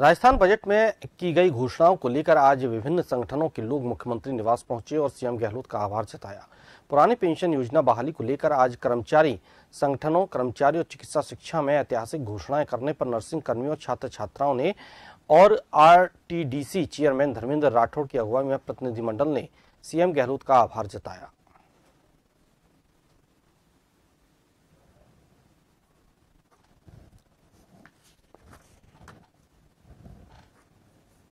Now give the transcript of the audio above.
Rajasthan budget में की गई घोषणाओं को लेकर आज विभिन्न संगठनों के लोग मुख्यमंत्री निवास पहुंचे और सीएम गहलोत का आभार जताया पुरानी पेंशन योजना बहाली को लेकर आज कर्मचारी संगठनों कर्मचारी और चिकित्सा शिक्षा में ऐतिहासिक घोषणाएं करने पर नर्सिंग कर्मियों छात्र छात्राओं ने और आरटीडीसी चेयरमैन धर्मेंद्र राठौड़ की अगुवाई में प्रतिनिधिमंडल ने सीएम गहलोत का आभार जताया